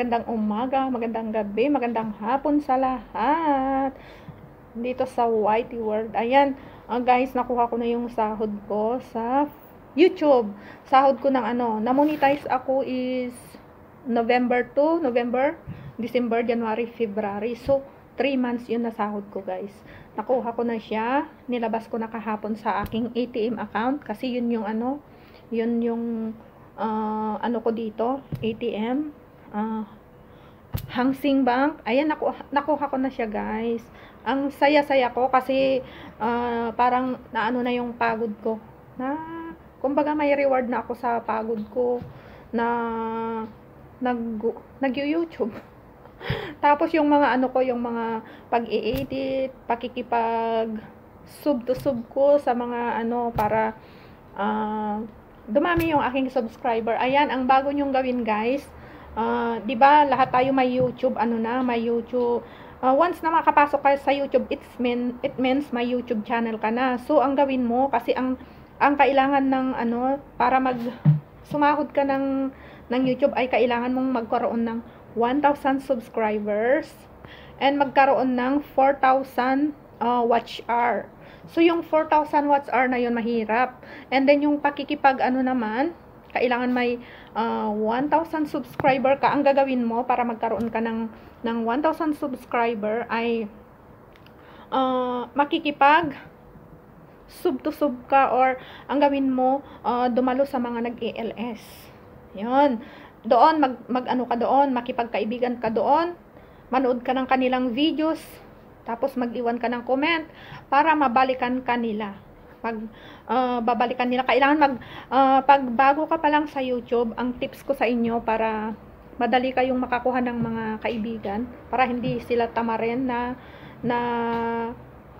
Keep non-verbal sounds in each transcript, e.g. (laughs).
Magandang umaga, magandang gabi, magandang hapon sa lahat. Dito sa Whitey World. Ayan, uh, guys, nakuha ko na yung sahod ko sa YouTube. Sahod ko ng ano, na-monetize ako is November 2, November, December, January, February. So, 3 months yun na sahod ko, guys. Nakuha ko na siya. Nilabas ko na kahapon sa aking ATM account kasi yun yung ano, yun yung uh, ano ko dito, ATM uh, Hang Sing Bank. Ayan, naku nakuha ko na siya, guys. Ang saya-saya ko kasi uh, parang naano na yung pagod ko. Na, kumbaga may reward na ako sa pagod ko na nag nag-YouTube. (laughs) Tapos yung mga ano ko, yung mga pag-edit, pakikipag sub to sub ko sa mga ano para uh, dumami yung aking subscriber. Ayan, ang bago nyong gawin guys Uh, 'di ba? Lahat tayo may YouTube, ano na, may YouTube. Uh, once na makapasok ka sa YouTube, it's mean it means may YouTube channel ka na. So ang gawin mo kasi ang ang kailangan ng ano para mag sumahod ka ng ng YouTube ay kailangan mong magkaroon ng 1,000 subscribers and magkaroon ng 4,000 uh, ah, watch hour. So, yung 4,000 watch hour na yon mahirap. And then, yung pakikipag, ano naman, kailangan may uh, ah, 1,000 subscriber ka. Ang gagawin mo para magkaroon ka ng, ng 1,000 subscriber ay uh, makikipag sub to sub ka or ang gawin mo uh, dumalo sa mga nag els Yun. Doon, mag, mag ano ka doon, makipagkaibigan ka doon, manood ka ng kanilang videos, tapos mag-iwan ka ng comment para mabalikan kanila pag uh, babalikan nila. Kailangan mag, uh, ah, pag bago ka pa lang sa YouTube, ang tips ko sa inyo para madali kayong makakuha ng mga kaibigan para hindi sila tamarin na na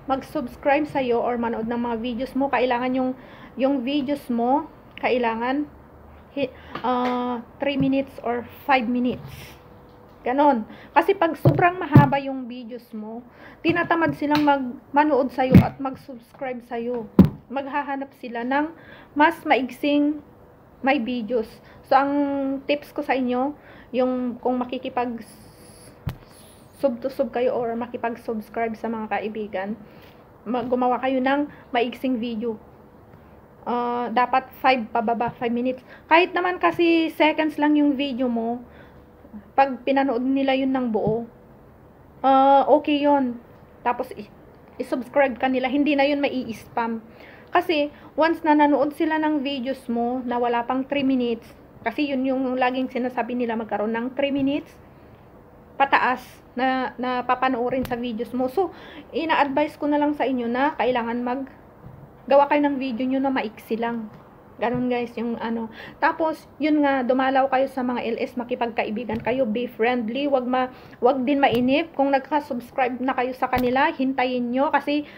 mag-subscribe sa iyo or manood ng mga videos mo kailangan yung yung videos mo kailangan uh, ah, 3 minutes or 5 minutes ganon kasi pag sobrang mahaba yung videos mo tinatamad silang mag manood sa iyo at mag-subscribe sa iyo maghahanap sila ng mas maigsing may videos. So, ang tips ko sa inyo, yung kung makikipag sub to sub kayo or makipag-subscribe sa mga kaibigan, gumawa kayo ng maigsing video. Uh, dapat 5 pababa, 5 minutes. Kahit naman kasi seconds lang yung video mo, pag pinanood nila yun ng buo, uh, okay yon Tapos, i-subscribe ka nila. Hindi na yun mai-spam. Kasi, once na nanood sila ng videos mo na wala pang 3 minutes, kasi yun yung laging sinasabi nila magkaroon ng 3 minutes, pataas na, na papanoorin sa videos mo. So, ina-advise ko na lang sa inyo na kailangan mag gawa kayo ng video nyo na maiksi lang. Ganun guys, yung ano. Tapos, yun nga, dumalaw kayo sa mga LS, makipagkaibigan kayo, be friendly, wag, ma, wag din mainip. Kung nagka-subscribe na kayo sa kanila, hintayin nyo kasi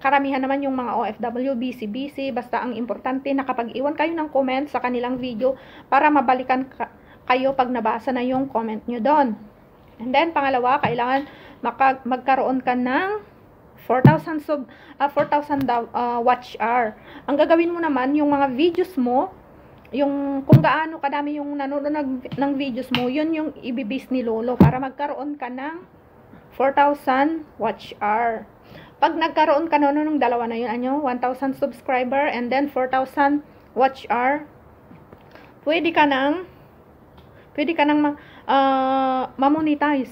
karamihan naman yung mga OFW, BC, BC, Basta ang importante, nakapag-iwan kayo ng comment sa kanilang video para mabalikan kayo pag nabasa na yung comment nyo doon. And then, pangalawa, kailangan magkaroon ka ng 4,000 sub, uh, 4,000 uh, watch hour. Ang gagawin mo naman, yung mga videos mo, yung kung gaano kadami yung nanonood ng, ng videos mo, yun yung ibibis ni Lolo para magkaroon ka ng 4,000 watch hour. Pag nagkaroon ka noon ng dalawa na yun, ano, 1,000 subscriber and then 4,000 watch hour, pwede ka nang pwede ka nang uh, mamonetize.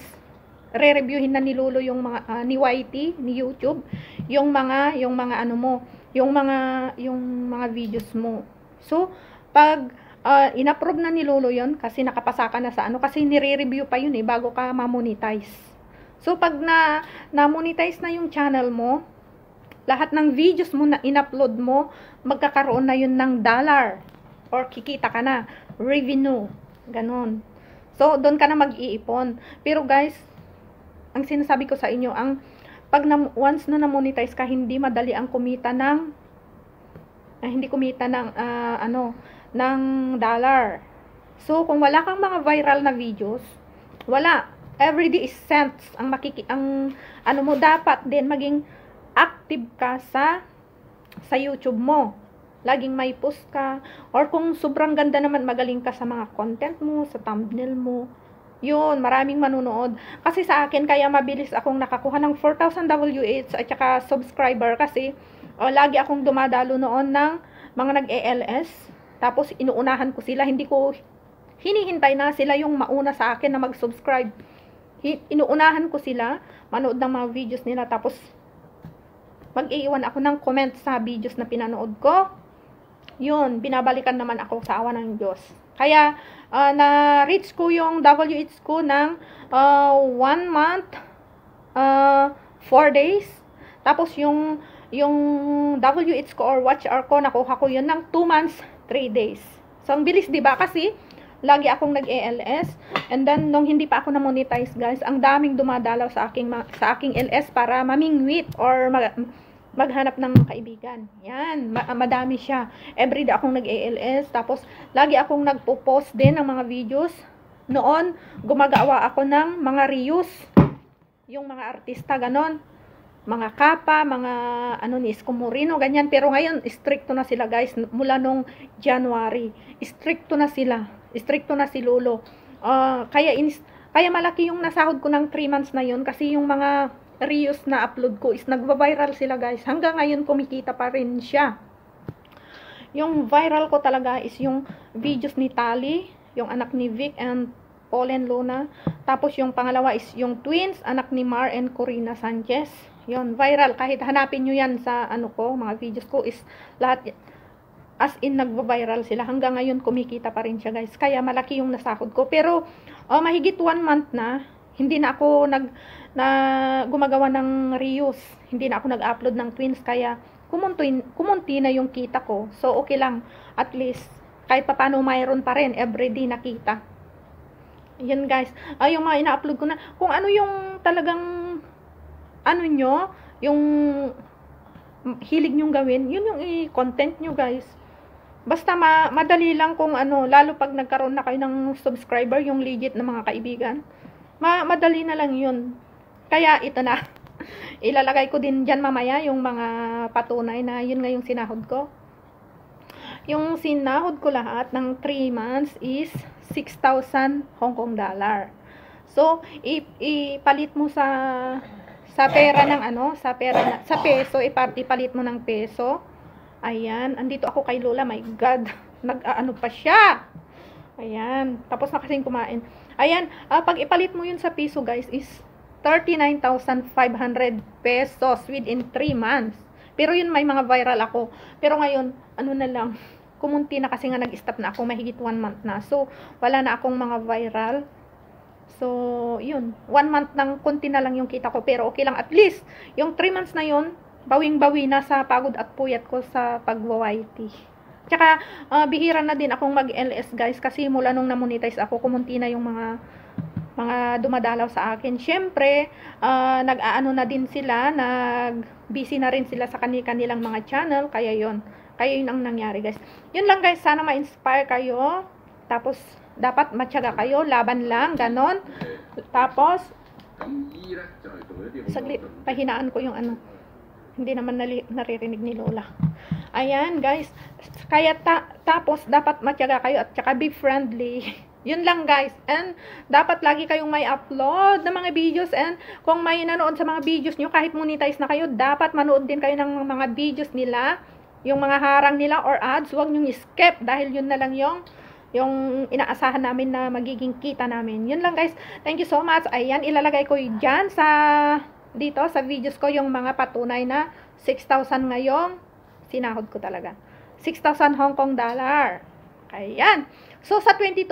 Re-reviewin na ni Lolo yung mga uh, ni YT, ni YouTube, yung mga yung mga ano mo, yung mga yung mga videos mo. So, pag uh, inapprove na ni Lolo 'yon kasi nakapasa ka na sa ano kasi nire-review pa yun eh bago ka mamonetize. So, pag na, na-monetize na yung channel mo, lahat ng videos mo na in-upload mo, magkakaroon na yun ng dollar. Or kikita ka na. Revenue. Ganon. So, doon ka na mag-iipon. Pero guys, ang sinasabi ko sa inyo, ang pag na, once na na-monetize ka, hindi madali ang kumita ng uh, hindi kumita ng uh, ano, ng dollar. So, kung wala kang mga viral na videos, wala everyday sense ang makiki ang ano mo dapat din maging active ka sa sa YouTube mo. Laging may post ka or kung sobrang ganda naman magaling ka sa mga content mo, sa thumbnail mo. Yun, maraming manunood. Kasi sa akin, kaya mabilis akong nakakuha ng 4,000 WH at saka subscriber kasi oh, lagi akong dumadalo noon ng mga nag-ALS. Tapos, inuunahan ko sila. Hindi ko hinihintay na sila yung mauna sa akin na mag-subscribe inuunahan ko sila, manood ng mga videos nila, tapos mag-iiwan ako ng comment sa videos na pinanood ko. Yun, binabalikan naman ako sa awa ng Diyos. Kaya, uh, na-reach ko yung WH ko ng uh, one month, uh, four days. Tapos yung, yung WH ko or watch hour ko, nakuha ko yun ng two months, three days. So, ang bilis, di ba? Kasi, lagi akong nag-ALS. And then, nung hindi pa ako na-monetize, guys, ang daming dumadalaw sa aking, sa aking LS para mamingwit or mag maghanap ng kaibigan. Yan, ma madami siya. Everyday akong nag-ALS. Tapos, lagi akong nagpo-post din ng mga videos. Noon, gumagawa ako ng mga reuse. Yung mga artista, ganon mga kapa, mga ano ni Escomorino, ganyan. Pero ngayon, stricto na sila guys. Mula nung January, stricto na sila. Stricto na si Lolo. Uh, kaya, in, kaya malaki yung nasahod ko ng 3 months na yun. kasi yung mga reels na upload ko is nagva-viral sila guys. Hanggang ngayon, kumikita pa rin siya. Yung viral ko talaga is yung videos ni Tali, yung anak ni Vic and Paul and Luna. Tapos yung pangalawa is yung twins, anak ni Mar and Corina Sanchez. Yon, viral. Kahit hanapin nyo yan sa ano ko, mga videos ko is lahat, as in nagva-viral sila. Hanggang ngayon kumikita pa rin siya guys. Kaya malaki yung nasakod ko. Pero, oh, mahigit one month na, hindi na ako nag, na, gumagawa ng reuse. Hindi na ako nag-upload ng twins. Kaya, kumunti, kumunti na yung kita ko. So, okay lang. At least, kahit papaano mayroon pa rin. Everyday nakita. Yan guys. Ay, yung mga ina-upload ko na. Kung ano yung talagang ano nyo, yung hilig nyong gawin, yun yung i-content nyo guys. Basta ma madali lang kung ano, lalo pag nagkaroon na kayo ng subscriber, yung legit na mga kaibigan, ma madali na lang yun. Kaya ito na. (laughs) Ilalagay ko din dyan mamaya yung mga patunay na yun nga yung sinahod ko. Yung sinahod ko lahat ng 3 months is 6,000 Hong Kong dollar. So, ipalit mo sa sa pera ng ano, sa pera na, sa peso, ipalit mo ng peso. Ayan, andito ako kay Lola, my God. (laughs) nag aano pa siya. Ayan, tapos na kasing kumain. Ayan, uh, pag ipalit mo yun sa peso, guys is 39,500 pesos within 3 months. Pero yun may mga viral ako. Pero ngayon, ano na lang, (laughs) kumunti na kasi nga nag-stop na ako mahigit 1 month na. So, wala na akong mga viral So, yun. One month ng konti na lang yung kita ko. Pero okay lang. At least, yung 3 months na yun, bawing-bawi na sa pagod at puyat ko sa pag-YT. Tsaka, uh, bihira na din akong mag-LS guys. Kasi mula nung namonetize ako, kumunti na yung mga mga dumadalaw sa akin. Siyempre, uh, nag-aano na din sila, nag-busy na rin sila sa kanilang mga channel, kaya yun. Kaya yun ang nangyari guys. Yun lang guys, sana ma-inspire kayo. Tapos, dapat matyaga kayo, laban lang, ganon. Tapos, saglit, pahinaan ko yung ano. Hindi naman naririnig ni Lola. Ayan, guys. Kaya ta tapos, dapat matyaga kayo at saka be friendly. (laughs) Yun lang guys. And dapat lagi kayong may upload ng mga videos and kung may nanood sa mga videos nyo kahit monetize na kayo, dapat manood din kayo ng mga videos nila, yung mga harang nila or ads, huwag nyo skip dahil yun na lang yung yung inaasahan namin na magiging kita namin. Yun lang guys. Thank you so much. Ayan, ilalagay ko yun sa, dito sa videos ko yung mga patunay na 6,000 ngayong sinahod ko talaga. 6,000 Hong Kong dollar. Ayan. So, sa 22,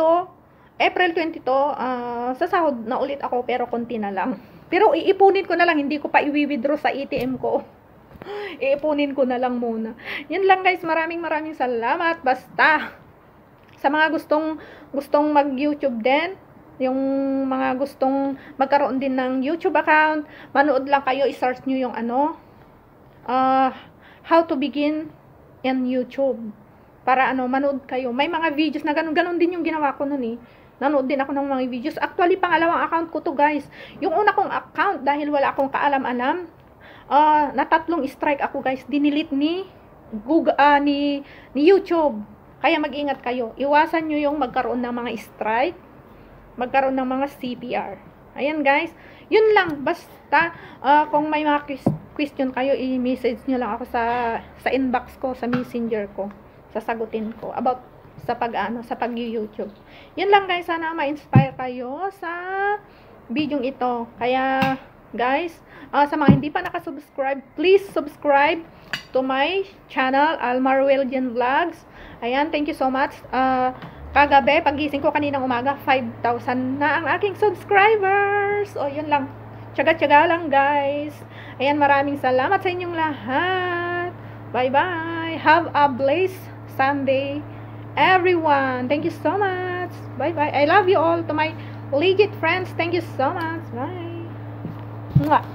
April 22, uh, ah, sasahod na ulit ako pero konti na lang. Pero iipunin ko na lang, hindi ko pa i-withdraw sa ATM ko (laughs) iipunin ko na lang muna. Yan lang guys, maraming maraming salamat. Basta, sa mga gustong gustong mag-YouTube din, yung mga gustong magkaroon din ng YouTube account, manood lang kayo, i-search nyo yung ano, uh, how to begin in YouTube. Para ano, manood kayo. May mga videos na ganun, ganun din yung ginawa ko noon eh. Nanood din ako ng mga videos. Actually, pangalawang account ko to guys. Yung una kong account, dahil wala akong kaalam-alam, uh, ah, natatlong strike ako guys, dinilit ni Google, uh, ni, ni YouTube kaya mag-ingat kayo. Iwasan nyo yung magkaroon ng mga strike, magkaroon ng mga CPR. Ayan guys, yun lang. Basta uh, kung may mga question kayo, i-message nyo lang ako sa, sa inbox ko, sa messenger ko. Sasagutin ko about sa pag-ano, sa pag-YouTube. Yun lang guys, sana ma-inspire kayo sa video ito. Kaya guys, uh, sa mga hindi pa nakasubscribe, please subscribe to my channel, Almar Wilgen Vlogs. Ayan, thank you so much. Uh, kagabi, pagising ko kaninang umaga, 5,000 na ang aking subscribers. O, yun lang. Tsaga-tsaga lang, guys. Ayan, maraming salamat sa inyong lahat. Bye-bye. Have a blessed Sunday, everyone. Thank you so much. Bye-bye. I love you all. To my legit friends, thank you so much. Bye. Mwah.